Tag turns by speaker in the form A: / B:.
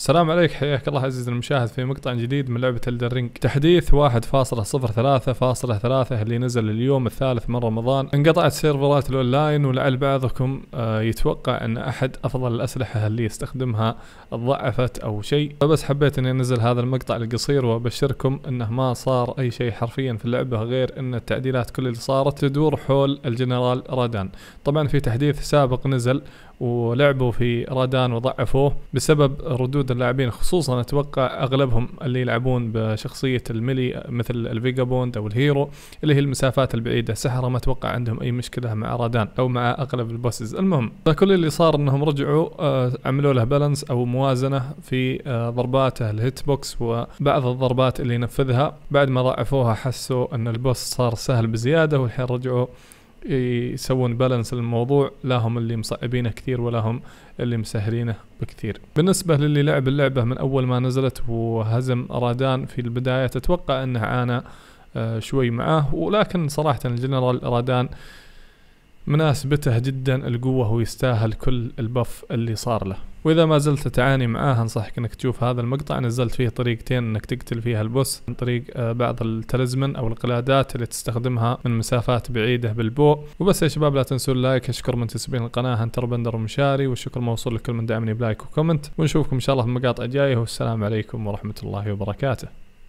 A: السلام عليك حياك الله عزيزي المشاهد في مقطع جديد من لعبة الدرينج تحديث 1.03.3 اللي نزل اليوم الثالث من رمضان انقطعت سيرفرات الاونلاين ولعل بعضكم آه، يتوقع ان احد افضل الاسلحة اللي يستخدمها ضعفت او شيء فبس حبيت اني انزل هذا المقطع القصير وابشركم انه ما صار اي شيء حرفيا في اللعبة غير ان التعديلات كل اللي صارت تدور حول الجنرال رادان طبعا في تحديث سابق نزل ولعبوا في رادان وضعفوه بسبب ردود اللاعبين خصوصا اتوقع اغلبهم اللي يلعبون بشخصيه الملي مثل الفيجا بوند او الهيرو اللي هي المسافات البعيده سحره ما اتوقع عندهم اي مشكله مع رادان او مع اغلب البوسز المهم فكل اللي صار انهم رجعوا آه، عملوا له بالانس او موازنه في آه، ضرباته الهيت بوكس وبعض الضربات اللي ينفذها بعد ما ضعفوها حسوا ان البوس صار سهل بزياده والحين رجعوا يسوون بالانس للموضوع لا هم اللي مصعبينه كثير ولا هم اللي مسهلينه بكثير بالنسبة للي لعب اللعبة من أول ما نزلت وهزم رادان في البداية تتوقع أنه عانى آه، شوي معاه ولكن صراحة الجنرال رادان مناسبته جدا القوة ويستاهل كل البف اللي صار له واذا ما زلت تعاني معاه انصحك انك تشوف هذا المقطع نزلت فيه طريقتين انك تقتل فيها البوس عن طريق آه، بعض التلزمن او القلادات اللي تستخدمها من مسافات بعيده بالبوء وبس يا شباب لا تنسوا اللايك اشكر منتسبين القناه هنتر بندر ومشاري والشكر موصول لكل من دعمني بلايك وكومنت ونشوفكم ان شاء الله في مقاطع جايه والسلام عليكم ورحمه الله وبركاته